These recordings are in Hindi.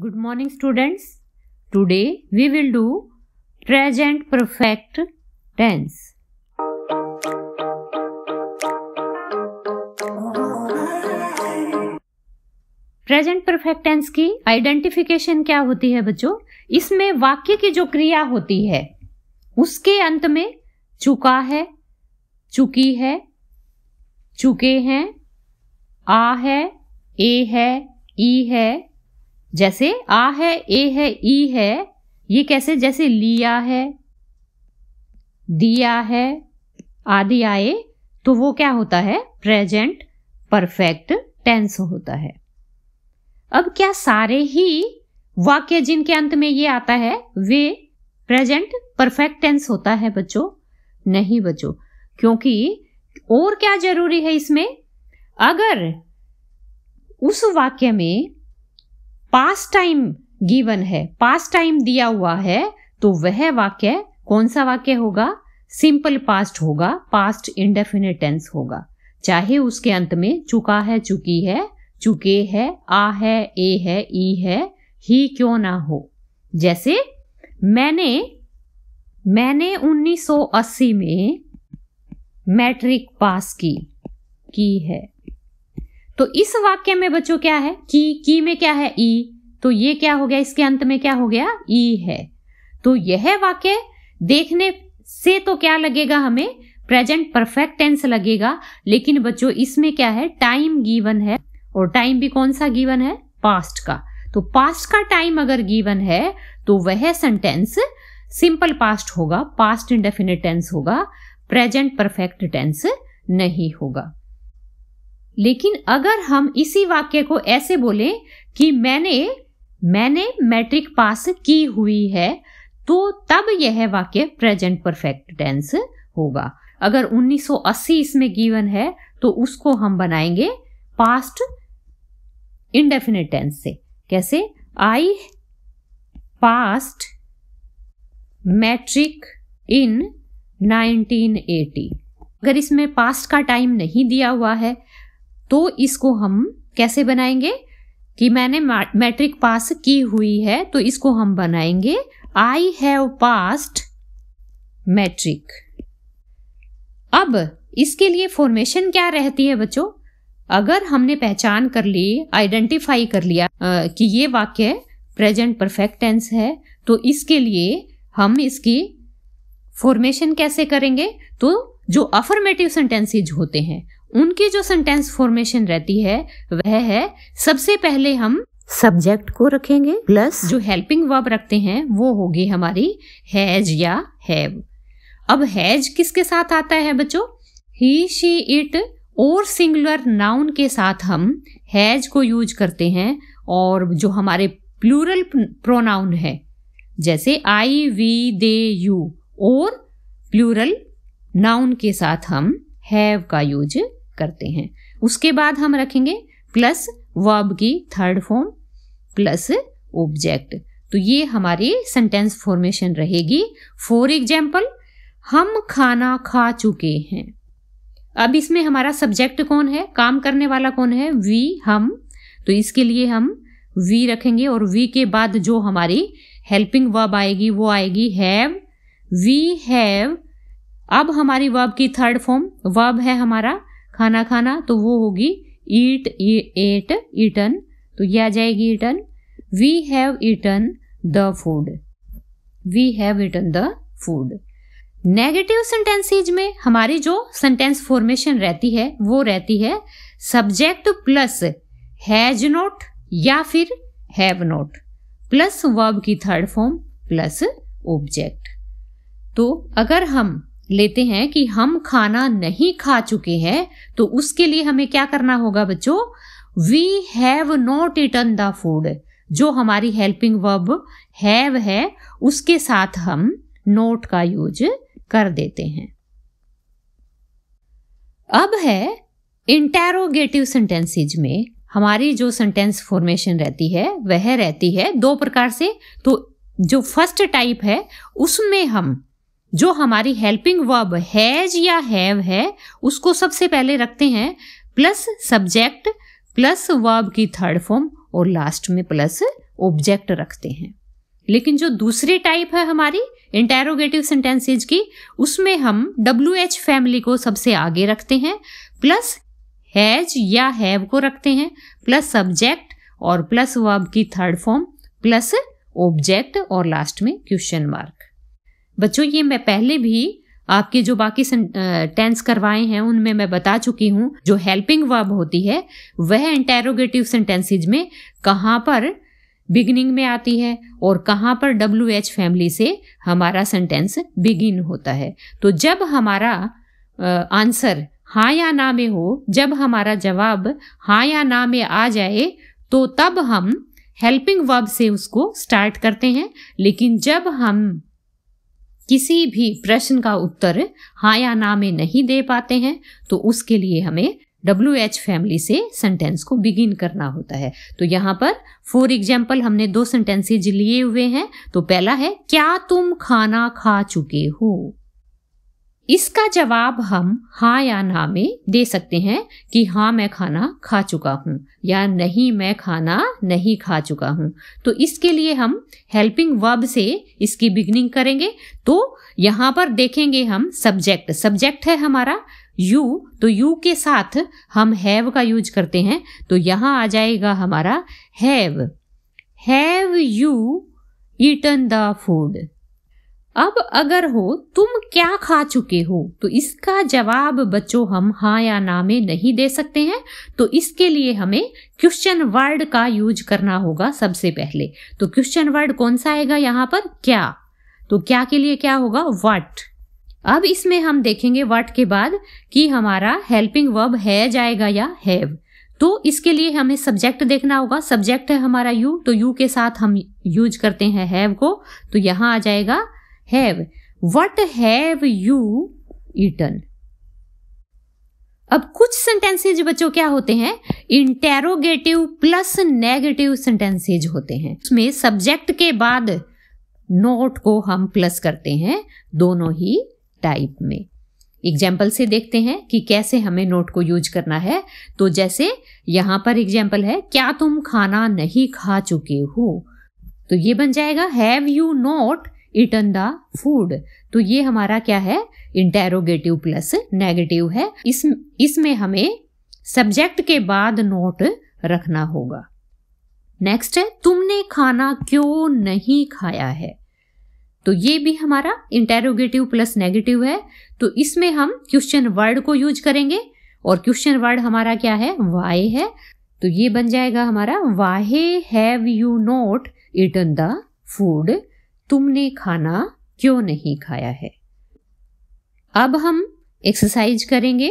Good morning students today we will do present perfect tense present perfect tense की आइडेंटिफिकेशन क्या होती है बच्चों इसमें वाक्य की जो क्रिया होती है उसके अंत में चुका है चुकी है चुके हैं आ है ए है ई है जैसे आ है ए है ई है ये कैसे जैसे लिया है दिया है आदि आए तो वो क्या होता है प्रेजेंट परफेक्ट टेंस होता है अब क्या सारे ही वाक्य जिनके अंत में ये आता है वे प्रेजेंट परफेक्ट टेंस होता है बच्चों नहीं बच्चों क्योंकि और क्या जरूरी है इसमें अगर उस वाक्य में पास टाइम गिवन है पास टाइम दिया हुआ है तो वह वाक्य कौन सा वाक्य होगा सिंपल पास्ट होगा पास्ट इंडेफिनेट टेंस होगा चाहे उसके अंत में चुका है चुकी है चुके है आ है ए है ई है ही क्यों ना हो जैसे मैंने मैंने 1980 में मैट्रिक पास की की है तो इस वाक्य में बच्चों क्या है की की में क्या है ई तो ये क्या हो गया इसके अंत में क्या हो गया ई है तो यह वाक्य देखने से तो क्या लगेगा हमें प्रेजेंट परफेक्ट टेंस लगेगा लेकिन बच्चों इसमें क्या है टाइम गिवन है और टाइम भी कौन सा गिवन है पास्ट का तो पास्ट का टाइम अगर गिवन है तो वह सेंटेंस सिंपल पास्ट होगा पास्ट इंडेफिनेट टेंस होगा प्रेजेंट परफेक्ट टेंस नहीं होगा लेकिन अगर हम इसी वाक्य को ऐसे बोले कि मैंने मैंने मैट्रिक पास की हुई है तो तब यह वाक्य प्रेजेंट परफेक्ट टेंस होगा अगर 1980 इसमें गिवन है तो उसको हम बनाएंगे पास्ट इंडेफिनेट टेंस से कैसे आई पास्ट मैट्रिक इन 1980 अगर इसमें पास्ट का टाइम नहीं दिया हुआ है तो इसको हम कैसे बनाएंगे कि मैंने मैट्रिक पास की हुई है तो इसको हम बनाएंगे आई हैव पास्ट मैट्रिक अब इसके लिए फॉर्मेशन क्या रहती है बच्चों अगर हमने पहचान कर ली आइडेंटिफाई कर लिया आ, कि ये वाक्य प्रेजेंट परफेक्ट टेंस है तो इसके लिए हम इसकी फॉर्मेशन कैसे करेंगे तो जो अफर्मेटिव सेंटेंसेज होते हैं उनकी जो सेंटेंस फॉर्मेशन रहती है वह है सबसे पहले हम सब्जेक्ट को रखेंगे प्लस जो हेल्पिंग वर्ब रखते हैं वो होगी हमारी हैज या हैव अब हैज किसके साथ आता है बच्चों ही शी इट और सिंगुलर नाउन के साथ हम हैज को यूज करते हैं और जो हमारे प्लूरल प्रोनाउन है जैसे आई वी दे यू और प्लूरल नाउन के साथ हम हैव का यूज करते हैं उसके बाद हम रखेंगे प्लस वर्ब की थर्ड फॉर्म प्लस ऑब्जेक्ट तो ये हमारी सेंटेंस फॉर्मेशन रहेगी फॉर एग्जाम्पल हम खाना खा चुके हैं अब इसमें हमारा सब्जेक्ट कौन है काम करने वाला कौन है वी हम तो इसके लिए हम वी रखेंगे और वी के बाद जो हमारी हेल्पिंग वर्ब आएगी वो आएगी हैव वी हैव अब हमारी वर्ब की थर्ड फॉर्म वर्ब है हमारा खाना खाना तो वो होगी ईट एट ईटन तो ये आ जाएगी eaten we have eaten the food we have eaten the food negative sentences में हमारी जो सेंटेंस फॉर्मेशन रहती है वो रहती है सब्जेक्ट प्लस हैज नोट या फिर हैव नोट प्लस वर्ब की थर्ड फॉर्म प्लस ऑब्जेक्ट तो अगर हम लेते हैं कि हम खाना नहीं खा चुके हैं तो उसके लिए हमें क्या करना होगा बच्चों we have not eaten the food जो हमारी हेल्पिंग वर्ब हैव है उसके साथ हम नोट का यूज कर देते हैं अब है इंटेरोगेटिव सेंटेंसेज में हमारी जो सेंटेंस फॉर्मेशन रहती है वह रहती है दो प्रकार से तो जो फर्स्ट टाइप है उसमें हम जो हमारी हेल्पिंग वर्ब हैज या हैव है उसको सबसे पहले रखते हैं प्लस सब्जेक्ट प्लस वर्ब की थर्ड फॉर्म और लास्ट में प्लस ऑब्जेक्ट रखते हैं लेकिन जो दूसरी टाइप है हमारी इंटेरोगेटिव सेंटेंसेज की उसमें हम डब्ल्यू एच फैमिली को सबसे आगे रखते हैं प्लस हैज या हैव को रखते हैं प्लस सब्जेक्ट और प्लस वर्ब की थर्ड फॉर्म प्लस ऑब्जेक्ट और लास्ट में क्वेश्चन मार्क बच्चों ये मैं पहले भी आपके जो बाकी टेंस करवाए हैं उनमें मैं बता चुकी हूँ जो हेल्पिंग वर्ब होती है वह इंटेरोगेटिव सेंटेंसेज में कहाँ पर बिगिनिंग में आती है और कहाँ पर डब्ल्यू एच फैमिली से हमारा सेंटेंस बिगिन होता है तो जब हमारा आंसर हाँ या ना में हो जब हमारा जवाब हाँ या ना में आ जाए तो तब हम हेल्पिंग वर्ब से उसको स्टार्ट करते हैं लेकिन जब हम किसी भी प्रश्न का उत्तर हाँ या ना में नहीं दे पाते हैं तो उसके लिए हमें डब्ल्यू एच फैमिली से सेंटेंस को बिगिन करना होता है तो यहाँ पर फॉर एग्जाम्पल हमने दो सेंटेंसेज लिए हुए हैं तो पहला है क्या तुम खाना खा चुके हो इसका जवाब हम हाँ या ना में दे सकते हैं कि हाँ मैं खाना खा चुका हूँ या नहीं मैं खाना नहीं खा चुका हूँ तो इसके लिए हम हेल्पिंग वर्ब से इसकी बिगनिंग करेंगे तो यहाँ पर देखेंगे हम सब्जेक्ट सब्जेक्ट है हमारा यू तो यू के साथ हम हैव का यूज करते हैं तो यहाँ आ जाएगा हमारा have have you eaten the food अब अगर हो तुम क्या खा चुके हो तो इसका जवाब बच्चों हम हाँ या ना में नहीं दे सकते हैं तो इसके लिए हमें क्वेश्चन वर्ड का यूज करना होगा सबसे पहले तो क्वेश्चन वर्ड कौन सा आएगा यहाँ पर क्या तो क्या के लिए क्या होगा वट अब इसमें हम देखेंगे वट के बाद कि हमारा हेल्पिंग वर्ब है जाएगा या हैव तो इसके लिए हमें सब्जेक्ट देखना होगा सब्जेक्ट है हमारा यू तो यू के साथ हम यूज करते हैं हैव को तो यहाँ आ जाएगा have what have you eaten अब कुछ सेंटेंसेज बच्चों क्या होते हैं इंटेरोगेटिव प्लस नेगेटिव सेंटेंसेज होते हैं उसमें सब्जेक्ट के बाद नोट को हम प्लस करते हैं दोनों ही टाइप में एग्जाम्पल से देखते हैं कि कैसे हमें नोट को यूज करना है तो जैसे यहां पर एग्जाम्पल है क्या तुम खाना नहीं खा चुके हो तो ये बन जाएगा have you not eaten the food तो ये हमारा क्या है इंटेरोगेटिव प्लस नेगेटिव है इस इसमें हमें सब्जेक्ट के बाद नोट रखना होगा नेक्स्ट है तुमने खाना क्यों नहीं खाया है तो ये भी हमारा इंटेरोगेटिव प्लस नेगेटिव है तो इसमें हम क्वेश्चन वर्ड को यूज करेंगे और क्वेश्चन वर्ड हमारा क्या है वाई है तो ये बन जाएगा हमारा why have you not eaten the food तुमने खाना क्यों नहीं खाया है अब हम एक्सरसाइज करेंगे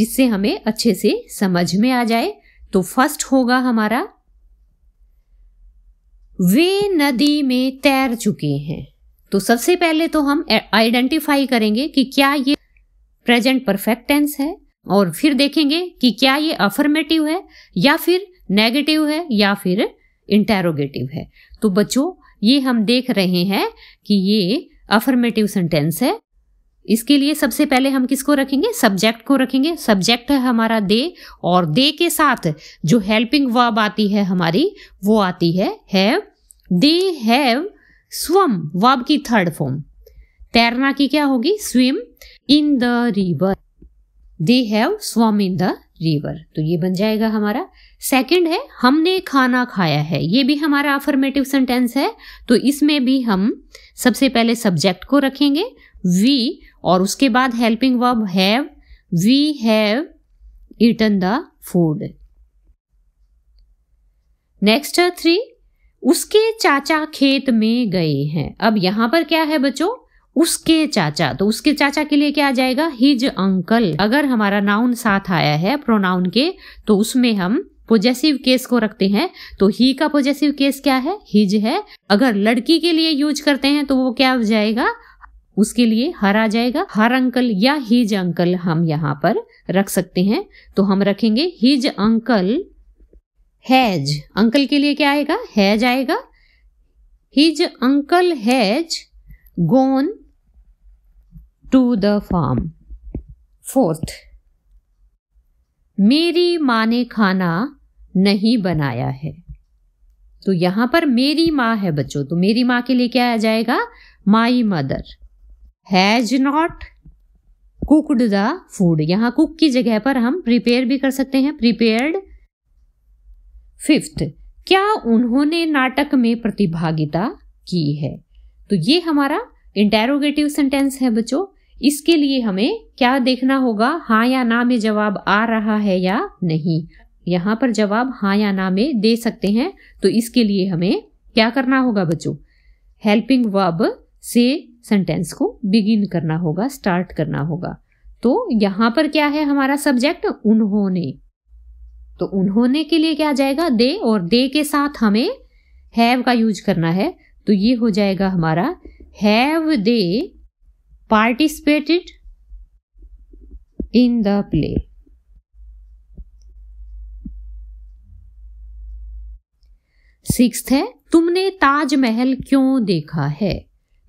जिससे हमें अच्छे से समझ में आ जाए तो फर्स्ट होगा हमारा वे नदी में तैर चुके हैं तो सबसे पहले तो हम आइडेंटिफाई करेंगे कि क्या ये प्रेजेंट परफेक्ट टेंस है और फिर देखेंगे कि क्या ये अफर्मेटिव है या फिर नेगेटिव है या फिर इंटेरोगेटिव है तो बच्चों ये हम देख रहे हैं कि ये अफर्मेटिव सेंटेंस है इसके लिए सबसे पहले हम किसको रखेंगे सब्जेक्ट को रखेंगे सब्जेक्ट है हमारा दे और दे के साथ जो हेल्पिंग वर्ब आती है हमारी वो आती है have they have swum verb की थर्ड फॉर्म तैरना की क्या होगी swim in the river they have swum in the river तो ये बन जाएगा हमारा सेकंड है हमने खाना खाया है ये भी हमारा अफर्मेटिव सेंटेंस है तो इसमें भी हम सबसे पहले सब्जेक्ट को रखेंगे वी और उसके बाद helping verb have we have eaten the food next है थ्री उसके चाचा खेत में गए हैं अब यहां पर क्या है बच्चों उसके चाचा तो उसके चाचा के लिए क्या आ जाएगा हिज अंकल अगर हमारा नाउन साथ आया है प्रोनाउन के तो उसमें हम पोजेसिव केस को रखते हैं तो ही का पोजेसिव केस क्या है हिज है अगर लड़की के लिए यूज करते हैं तो वो क्या हो जाएगा उसके लिए हर आ जाएगा हर अंकल या हिज अंकल हम यहाँ पर रख सकते हैं तो हम रखेंगे हिज अंकल हैज अंकल के लिए क्या आएगा हैज आएगा his uncle has gone to the farm. Fourth, मेरी माँ ने खाना नहीं बनाया है तो यहां पर मेरी माँ है बच्चों तो मेरी माँ के लिए क्या आ जाएगा my mother has not cooked the food यहां कुक की जगह पर हम प्रिपेयर भी कर सकते हैं प्रिपेयर्ड फिफ्थ क्या उन्होंने नाटक में प्रतिभागिता की है तो ये हमारा इंटेरोगेटिव सेंटेंस है बच्चों इसके लिए हमें क्या देखना होगा हाँ या ना में जवाब आ रहा है या नहीं यहाँ पर जवाब हाँ या ना में दे सकते हैं तो इसके लिए हमें क्या करना होगा बच्चों हेल्पिंग वर्ब से सेंटेंस को बिगिन करना होगा स्टार्ट करना होगा तो यहाँ पर क्या है हमारा सब्जेक्ट उन्होंने तो उन्होंने के लिए क्या जाएगा दे और दे के साथ हमें हैव का यूज करना है तो ये हो जाएगा हमारा have they participated in the play. Six है तुमने ताजमहल क्यों देखा है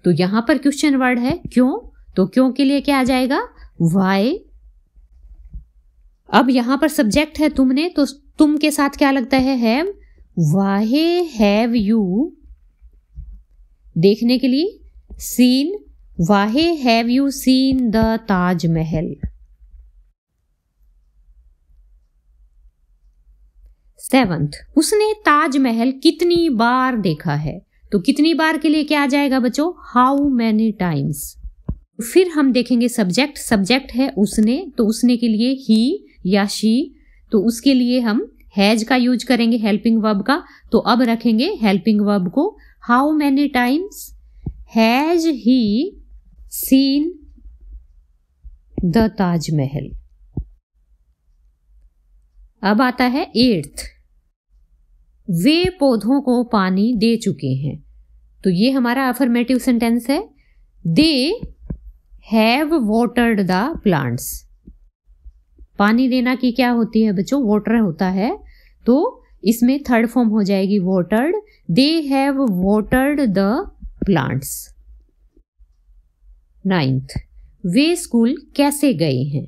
तो यहां पर क्वेश्चन वर्ड है क्यों तो क्यों के लिए क्या आ जाएगा वाई अब यहां पर सब्जेक्ट है तुमने तो तुम के साथ क्या लगता है हैव वाहे हैव यू देखने के लिए seen why have you seen the Taj Mahal seventh उसने ताजमहल कितनी बार देखा है तो कितनी बार के लिए क्या आ जाएगा बच्चों हाउ मैनी टाइम्स फिर हम देखेंगे सब्जेक्ट सब्जेक्ट है उसने तो उसने के लिए ही या शी तो उसके लिए हम हैज का यूज करेंगे हेल्पिंग वर्ब का तो अब रखेंगे हेल्पिंग वर्ब को how many times has he seen the Taj Mahal अब आता है एर्थ वे पौधों को पानी दे चुके हैं तो ये हमारा अफर्मेटिव सेंटेंस है they have watered the plants पानी देना की क्या होती है बच्चों वॉटर होता है तो इसमें थर्ड फॉर्म हो जाएगी watered they have watered the plants ninth वे स्कूल कैसे गए हैं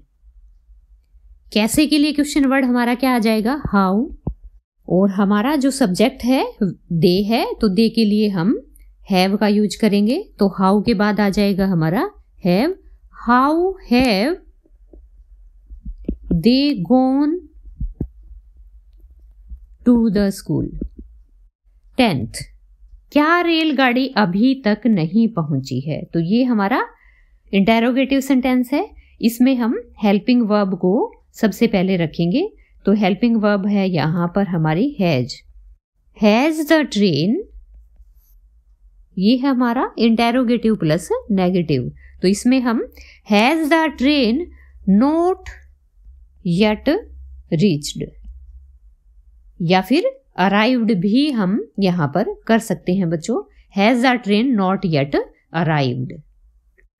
कैसे के लिए क्वेश्चन वर्ड हमारा क्या आ जाएगा हाउ और हमारा जो सब्जेक्ट है दे है तो दे के लिए हम हैव का यूज करेंगे तो हाउ के बाद आ जाएगा हमारा have how have they gone to the school tenth क्या रेलगाड़ी अभी तक नहीं पहुंची है तो ये हमारा इंटेरोगेटिव सेंटेंस है इसमें हम हेल्पिंग वर्ब को सबसे पहले रखेंगे तो हेल्पिंग वर्ब है यहाँ पर हमारी हैज हैज द ट्रेन ये है हमारा इंटेरोगेटिव प्लस नेगेटिव तो इसमें हम has the train not yet reached या फिर अराइव्ड भी हम यहाँ पर कर सकते हैं बच्चों has the train not yet arrived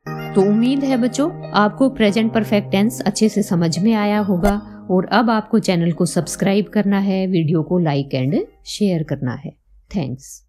तो उम्मीद है बच्चों आपको प्रेजेंट परफेक्ट टेंस अच्छे से समझ में आया होगा और अब आपको चैनल को सब्सक्राइब करना है वीडियो को लाइक एंड शेयर करना है थैंक्स